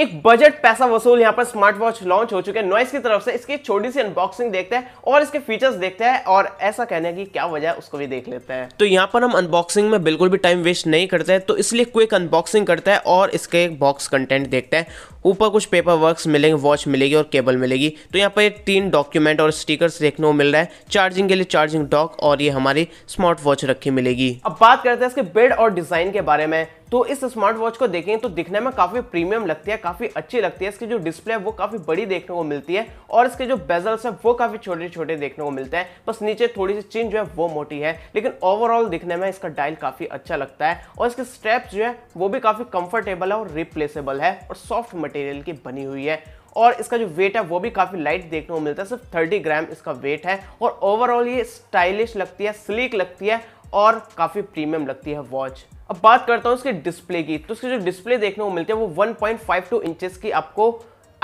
एक बजट पैसा वसूल यहाँ पर स्मार्ट वॉच लॉन्च हो चुके हैं नॉइस की तरफ से इसकी छोटी सी अनबॉक्सिंग देखते हैं और इसके फीचर्स देखते हैं और ऐसा कहने की क्या वजह है उसको भी देख लेते हैं तो यहाँ पर हम अनबॉक्सिंग में बिल्कुल भी टाइम वेस्ट नहीं करते हैं तो इसलिए क्विक अनबॉक्सिंग करते हैं और इसके बॉक्स कंटेंट देखते हैं ऊपर कुछ पेपर वर्क मिलेंगे वॉच मिलेगी और केबल मिलेगी तो यहाँ पर तीन डॉक्यूमेंट और स्टिकर्स देखने को मिल रहा है चार्जिंग के लिए चार्जिंग डॉक और ये हमारी स्मार्ट वॉच रखी मिलेगी अब बात करते हैं इसके बेड और डिजाइन के बारे में तो इस स्मार्ट वॉच को देखें तो दिखने में काफ़ी प्रीमियम लगती है काफ़ी अच्छी लगती है इसकी जो डिस्प्ले है वो काफ़ी बड़ी देखने को मिलती है और इसके जो बेजल्स है वो काफ़ी छोटे छोटे देखने को मिलते हैं बस नीचे थोड़ी सी चिन जो है वो मोटी है लेकिन ओवरऑल दिखने में इसका डायल काफ़ी अच्छा लगता है और इसके स्टेप जो है वो भी काफ़ी कंफर्टेबल है और रिप्लेसेबल है और सॉफ्ट मटेरियल की बनी हुई है और इसका जो वेट है वो भी काफ़ी लाइट देखने को मिलता है सिर्फ थर्टी ग्राम इसका वेट है और ओवरऑल ये स्टाइलिश लगती है स्लीक लगती है और काफ़ी प्रीमियम लगती है वॉच अब बात करता हूँ इसके डिस्प्ले की तो इसकी जो डिस्प्ले देखने को मिलती है वो 1.52 इंचेस की आपको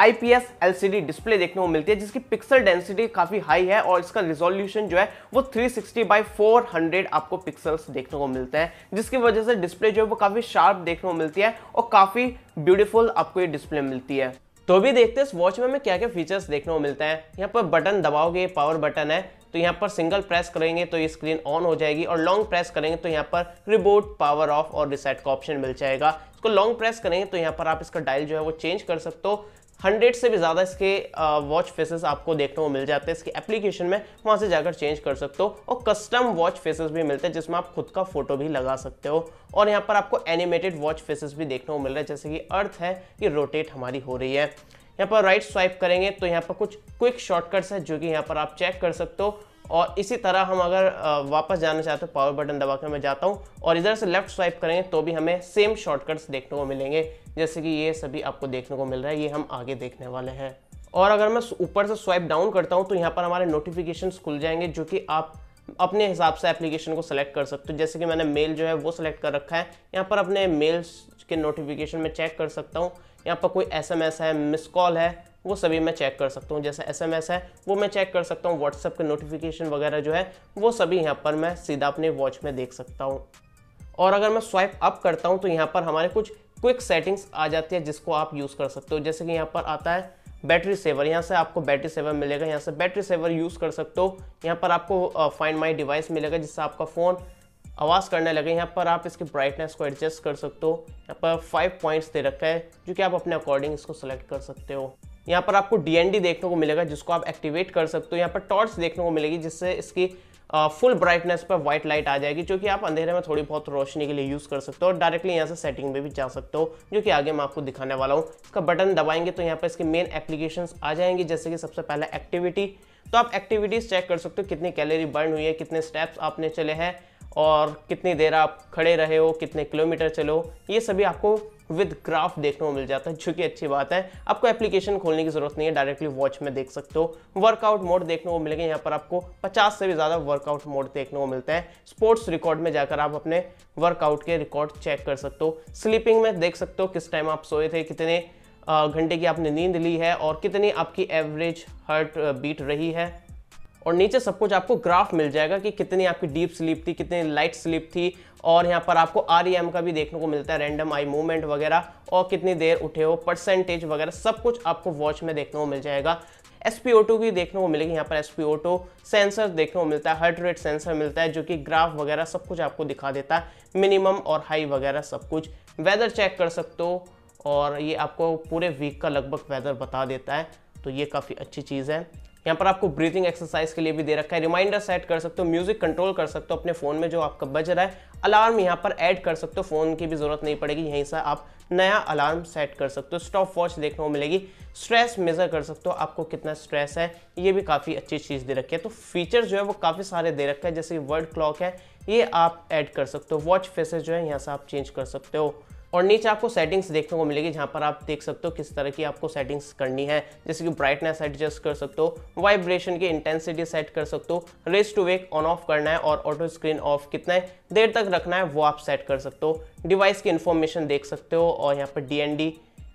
आईपीएस डी डिस्प्ले देखने को मिलती है जिसकी पिक्सल डेंसिटी काफ़ी हाई है और इसका रिजोल्यूशन जो है वो 360 सिक्सटी बाई फोर आपको पिक्सल्स देखने को मिलते हैं जिसकी वजह से डिस्प्ले जो है वो काफ़ी शार्प देखने को मिलती है और काफ़ी ब्यूटीफुल आपको ये डिस्प्ले मिलती है तो अभी देखते हैं इस वॉच में हमें क्या क्या फीचर्स देखने को मिलते हैं यहाँ पर बटन दबाओगे पावर बटन है तो यहाँ पर सिंगल प्रेस करेंगे तो ये स्क्रीन ऑन हो जाएगी और लॉन्ग प्रेस करेंगे तो यहाँ पर रिबोट पावर ऑफ और रिसेट का ऑप्शन मिल जाएगा इसको लॉन्ग प्रेस करेंगे तो यहाँ पर आप इसका डायल जो है वो चेंज कर सकते हो हंड्रेड से भी ज़्यादा इसके वॉच फेसेस आपको देखने को मिल जाते हैं इसके एप्लीकेशन में वहाँ से जाकर चेंज कर सकते हो और कस्टम वॉच फेसेस भी मिलते हैं जिसमें आप खुद का फोटो भी लगा सकते हो और यहाँ पर आपको एनिमेटेड वॉच फेसेस भी देखने को मिल रहा है जैसे कि अर्थ है कि रोटेट हमारी हो रही है यहाँ पर राइट स्वाइप करेंगे तो यहाँ पर कुछ क्विक शॉर्टकट्स है जो कि यहाँ पर आप चेक कर सकते हो और इसी तरह हम अगर वापस जाना चाहते हो पावर बटन दबा कर मैं जाता हूँ और इधर से लेफ्ट स्वाइप करेंगे तो भी हमें सेम शॉर्टकट्स देखने को मिलेंगे जैसे कि ये सभी आपको देखने को मिल रहा है ये हम आगे देखने वाले हैं और अगर मैं ऊपर से स्वाइप डाउन करता हूँ तो यहाँ पर हमारे नोटिफिकेशन खुल जाएंगे जो कि आप अपने हिसाब से एप्लीकेशन को सिलेक्ट कर सकते हो जैसे कि मैंने मेल जो है वो सिलेक्ट कर रखा है यहाँ पर अपने मेल्स के नोटिफिकेशन में चेक कर सकता हूँ यहाँ पर कोई एस है मिस कॉल है वो सभी मैं चेक कर सकता हूँ जैसे एस है वो मैं चेक कर सकता हूँ व्हाट्सअप के नोटिफिकेशन वगैरह जो है वो सभी यहाँ पर मैं सीधा अपने वॉच में देख सकता हूँ और अगर मैं स्वाइप अप करता हूँ तो यहाँ पर हमारे कुछ क्विक सेटिंग्स आ जाती है जिसको आप यूज़ कर सकते हो जैसे कि यहाँ पर आता है बैटरी सेवर यहाँ से आपको बैटरी सेवर मिलेगा यहाँ से बैटरी सेवर यूज़ कर सकते हो यहाँ पर आपको फाइंड माई डिवाइस मिलेगा जिससे आपका फ़ोन आवाज़ करने लगे यहाँ पर आप इसकी ब्राइटनेस को एडजस्ट कर सकते हो यहाँ पर फाइव पॉइंट्स दे रखा है जो कि आप अपने अकॉर्डिंग इसको सेलेक्ट कर सकते हो यहाँ पर आपको डी देखने को मिलेगा जिसको आप एक्टिवेट कर सकते हो यहाँ पर टॉर्च देखने को मिलेगी जिससे इसकी फुल ब्राइटनेस पर व्हाइट लाइट आ जाएगी जो कि आप अंधेरे में थोड़ी बहुत रोशनी के लिए यूज़ कर सकते हो और डायरेक्टली यहाँ से सेटिंग में भी जा सकते हो जो कि आगे मैं आपको दिखाने वाला हूँ इसका बटन दबाएंगे तो यहाँ पर इसके मेन एप्लीकेशंस आ जाएंगे जैसे कि सबसे पहले एक्टिविटी तो आप एक्टिविटीज़ चेक कर सकते हो कितनी कैलोरी बर्न हुई है कितने स्टेप्स आपने चले हैं और कितनी देर आप खड़े रहे हो कितने किलोमीटर चलो ये सभी आपको विद ग्राफ देखने को मिल जाता है जो कि अच्छी बात है आपको एप्लीकेशन खोलने की जरूरत नहीं है डायरेक्टली वॉच में देख सकते हो वर्कआउट मोड देखने को मिलेगा यहाँ पर आपको 50 से भी ज़्यादा वर्कआउट मोड देखने को मिलता है स्पोर्ट्स रिकॉर्ड में जाकर आप अपने वर्कआउट के रिकॉर्ड चेक कर सकते हो स्लीपिंग में देख सकते हो किस टाइम आप सोए थे कितने घंटे की आपने नींद ली है और कितनी आपकी एवरेज हार्ट बीट रही है और नीचे सब कुछ आपको ग्राफ मिल जाएगा कि कितनी आपकी डीप स्लीप थी कितनी लाइट स्लीप थी और यहाँ पर आपको आर e का भी देखने को मिलता है रैंडम आई मूवमेंट वगैरह और कितनी देर उठे हो परसेंटेज वगैरह सब कुछ आपको वॉच में देखने को मिल जाएगा एस भी देखने को मिलेगी यहाँ पर एस सेंसर देखने को मिलता है हार्ट रेट सेंसर मिलता है जो कि ग्राफ वगैरह सब कुछ आपको दिखा देता है मिनिमम और हाई वगैरह सब कुछ वेदर चेक कर सकते हो और ये आपको पूरे वीक का लगभग वेदर बता देता है तो ये काफ़ी अच्छी चीज़ है यहाँ पर आपको ब्रीथिंग एक्सरसाइज के लिए भी दे रखा है रिमाइंडर सेट कर सकते हो म्यूजिक कंट्रोल कर सकते हो अपने फोन में जो आपका बज रहा है अलार्म यहाँ पर ऐड कर सकते हो फोन की भी जरूरत नहीं पड़ेगी यहीं से आप नया अलार्म सेट कर सकते हो स्टॉप वॉच देखने को मिलेगी स्ट्रेस मेजर कर सकते हो आपको कितना स्ट्रेस है ये भी काफ़ी अच्छी चीज़ दे रखी है तो फीचर जो है वो काफ़ी सारे दे रखे हैं जैसे वर्ड क्लॉक है ये आप ऐड कर सकते हो वॉच फेसेस जो है यहाँ से आप चेंज कर सकते हो और नीचे आपको सेटिंग्स देखने को मिलेगी जहाँ पर आप देख सकते हो किस तरह की आपको सेटिंग्स करनी है जैसे कि ब्राइटनेस एडजस्ट कर सकते हो वाइब्रेशन की इंटेंसिटी सेट कर सकते हो raise to wake on off करना है और ऑटो स्क्रीन ऑफ कितना देर तक रखना है वो आप सेट कर सकते हो डिवाइस की इन्फॉर्मेशन देख सकते हो और यहाँ पर डी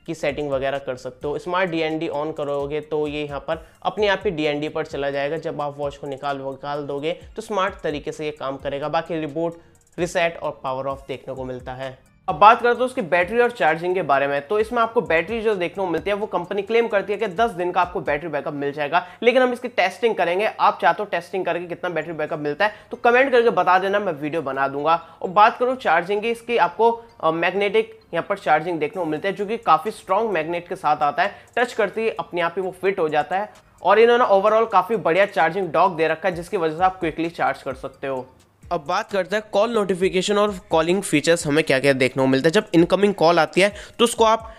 की सेटिंग वगैरह कर सकते हो स्मार्ट डीएनडी ऑन करोगे तो ये यहाँ पर अपने आप ही डीएनडी पर चला जाएगा जब आप वॉच को निकाल निकाल दोगे तो स्मार्ट तरीके से ये काम करेगा बाकी रिबोट रिसेट और पावर ऑफ देखने को मिलता है अब बात करते हैं तो उसकी बैटरी और चार्जिंग के बारे में तो इसमें आपको बैटरी जो देखने को मिलती है वो कंपनी क्लेम करती है कि 10 दिन का आपको बैटरी बैकअप मिल जाएगा लेकिन हम इसकी टेस्टिंग करेंगे आप चाहते हो तो टेस्टिंग करके कितना बैटरी बैकअप मिलता है तो कमेंट करके बता देना मैं वीडियो बना दूंगा और बात करूँ चार्जिंग की इसकी आपको मैग्नेटिक यहाँ पर चार्जिंग देखने को मिलती है जो कि काफ़ी स्ट्रॉन्ग मैग्नेट के साथ आता है टच करती है अपने आप ही वो फिट हो जाता है और इन्होंने ओवरऑल काफ़ी बढ़िया चार्जिंग डॉक दे रखा है जिसकी वजह से आप क्विकली चार्ज कर सकते हो अब बात करते हैं कॉल नोटिफिकेशन और कॉलिंग फीचर्स हमें क्या क्या देखने को मिलता है जब इनकमिंग कॉल आती है तो उसको आप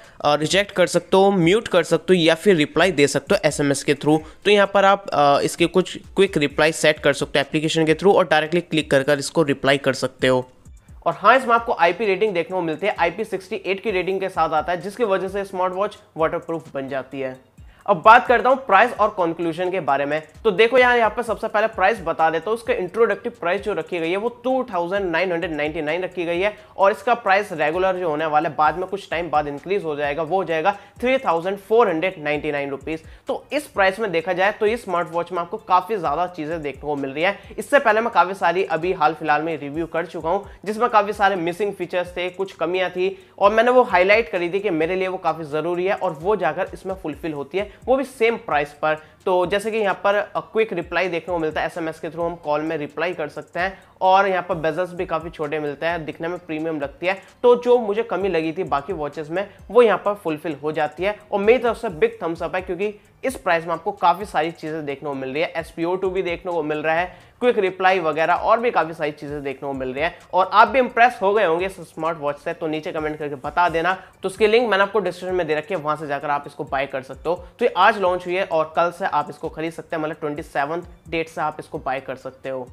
रिजेक्ट कर सकते हो म्यूट कर सकते हो या फिर रिप्लाई दे सकते हो एसएमएस के थ्रू तो यहाँ पर आप इसके कुछ क्विक रिप्लाई सेट कर सकते हो एप्लीकेशन के थ्रू और डायरेक्टली क्लिक कर कर इसको रिप्लाई कर सकते हो और हाँ इसमें आपको आईपी रेटिंग देखने को मिलती है आईपी एट की रेटिंग के साथ आता है जिसकी वजह से स्मार्ट वॉच प्रूफ बन जाती है अब बात करता हूँ प्राइस और कंक्लूजन के बारे में तो देखो यहाँ यहाँ पर सबसे पहले प्राइस बता देता हूँ उसका इंट्रोडक्टिव प्राइस जो रखी गई है वो 2999 रखी गई है और इसका प्राइस रेगुलर जो होने वाला है बाद में कुछ टाइम बाद इंक्रीज हो जाएगा वो हो जाएगा थ्री रुपीस तो इस प्राइस में देखा जाए तो इस स्मार्ट वॉच में आपको काफ़ी ज़्यादा चीज़ें देखने को मिल रही है इससे पहले मैं काफ़ी सारी अभी हाल फिलहाल में रिव्यू कर चुका हूँ जिसमें काफ़ी सारे मिसिंग फीचर्स थे कुछ कमियाँ थी और मैंने वो हाईलाइट करी थी कि मेरे लिए वो काफ़ी ज़रूरी है और वो जाकर इसमें फुलफिल होती है वो भी सेम प्राइस पर तो जैसे कि यहाँ पर क्विक रिप्लाई देखने को मिलता है एसएमएस के थ्रू हम कॉल में रिप्लाई कर सकते हैं और यहाँ पर बेजल्स भी काफ़ी छोटे मिलते हैं दिखने में प्रीमियम लगती है तो जो मुझे कमी लगी थी बाकी वॉचेस में वो यहाँ पर फुलफिल हो जाती है और मेरी तरफ से बिग थम्स अप है क्योंकि इस प्राइस में आपको काफ़ी सारी चीज़ें देखने को मिल रही है एस टू भी देखने को मिल रहा है क्विक रिप्लाई वगैरह और भी काफ़ी सारी चीज़ें देखने को मिल रही है और आप भी इंप्रेस हो गए होंगे इस स्मार्ट वॉच से तो नीचे कमेंट करके बता देना तो उसकी लिंक मैंने आपको डिस्क्रिप्शन में दे रखी है वहाँ से जाकर आप इसको बाय कर सकते हो तो ये आज लॉन्च हुई है और कल से आप इसको खरीद सकते हैं मतलब ट्वेंटी डेट से आप इसको बाय कर सकते हो